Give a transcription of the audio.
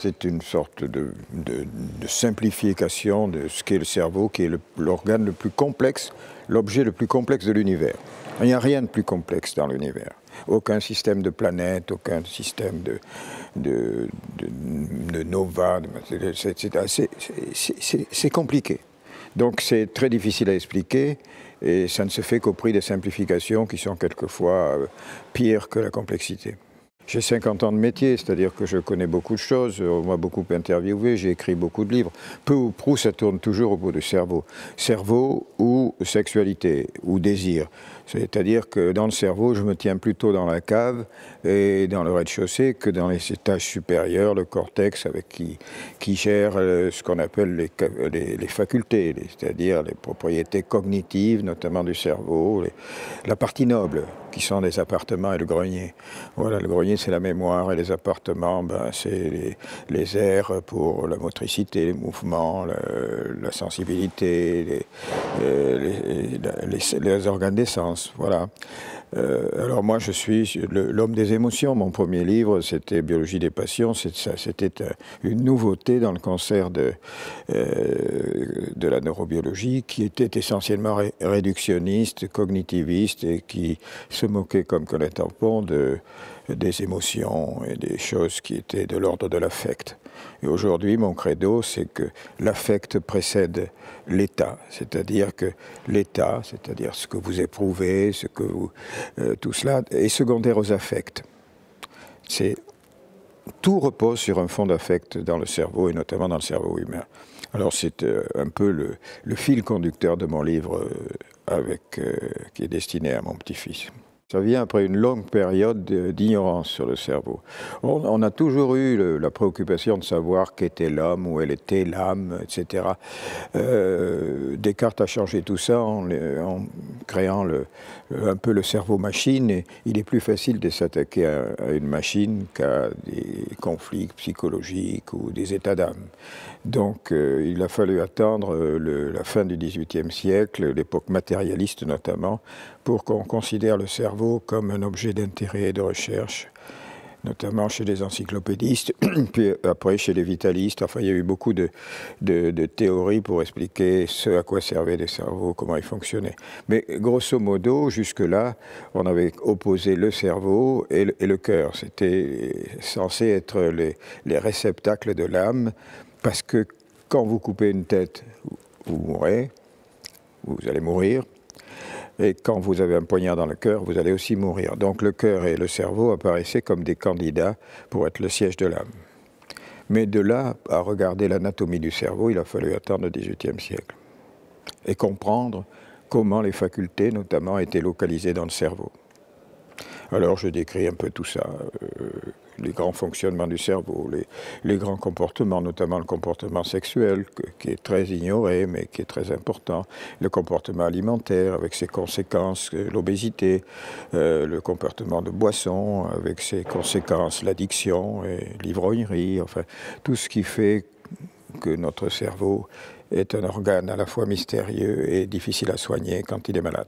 C'est une sorte de, simplification de ce qu'est le cerveau, qui est l'organe le, plus complexe, l'objet le plus complexe de l'univers. Il n'y a rien de plus complexe dans l'univers. Aucun système de planète, aucun système de, de, de c'est compliqué. Donc c'est très difficile à expliquer et ça ne se fait qu'au prix des simplifications qui sont quelquefois euh, pires que la complexité. J'ai 50 ans de métier, c'est-à-dire que je connais beaucoup de choses, on m'a beaucoup interviewé, j'ai écrit beaucoup de livres. Peu ou prou, ça tourne toujours au bout du cerveau. Cerveau ou sexualité, ou désir. C'est-à-dire que dans le cerveau, je me tiens plutôt dans la cave et dans le rez-de-chaussée que dans les étages supérieurs, le cortex avec qui, qui gère euh, ce qu'on appelle les, les, facultés, c'est-à-dire les propriétés cognitives, notamment du cerveau, la partie noble, qui sont les appartements et le grenier. Voilà, le grenier, c'est la mémoire, et les appartements, ben, c'est les, airs pour la motricité, les mouvements, la, sensibilité, euh, les, organes des sens. Voilà. Euh, alors moi, je suis l'homme des émotions. Mon premier livre, c'était Biologie des passions. C'était euh, une nouveauté dans le concert de, de la neurobiologie qui était essentiellement réductionniste, cognitiviste et qui se moquait comme Colin Tampon de, des émotions et des choses qui étaient de l'ordre de l'affect. Et aujourd'hui, mon credo, c'est que l'affect précède l'état, c'est-à-dire que l'état, c'est-à-dire ce que vous éprouvez, ce que euh, tout cela, est secondaire aux affects. tout repose sur un fond d'affect dans le cerveau et notamment dans le cerveau humain. Alors c'est euh, un peu le, fil conducteur de mon livre euh, euh, qui est destiné à mon petit-fils. Ça vient après une longue période d'ignorance sur le cerveau. On, a toujours eu la préoccupation de savoir qu'était l'homme, où elle était l'âme, etc. Euh, Descartes a changé tout ça en, créant le, un peu le cerveau-machine. il est plus facile de s'attaquer à, une machine qu'à des conflits psychologiques ou des états d'âme. Donc euh, il a fallu attendre euh, la fin du XVIIIe siècle, l'époque matérialiste notamment, pour qu'on considère le cerveau comme un objet d'intérêt et de recherche, notamment chez les encyclopédistes, puis après chez les vitalistes. Enfin, il y a eu beaucoup de, de, théories pour expliquer ce à quoi servaient les cerveaux, comment ils fonctionnaient. Mais grosso modo, jusque-là, on avait opposé le cerveau et le, cœur. C'était censé être les, les réceptacles de l'âme, parce que quand vous coupez une tête, vous mourrez, vous allez mourir. Et quand vous avez un poignard dans le cœur, vous allez aussi mourir. Donc le cœur et le cerveau apparaissaient comme des candidats pour être le siège de l'âme. Mais de là à regarder l'anatomie du cerveau, il a fallu attendre le XVIIIe siècle et comprendre comment les facultés, notamment, étaient localisées dans le cerveau. Alors je décris un peu tout ça, euh, les grands fonctionnements du cerveau, les, grands comportements, notamment le comportement sexuel, qui est très ignoré, mais qui est très important, le comportement alimentaire avec ses conséquences, euh, l'obésité, euh, le comportement de boisson avec ses conséquences, l'addiction et l'ivrognerie, enfin tout ce qui fait que notre cerveau est un organe à la fois mystérieux et difficile à soigner quand il est malade.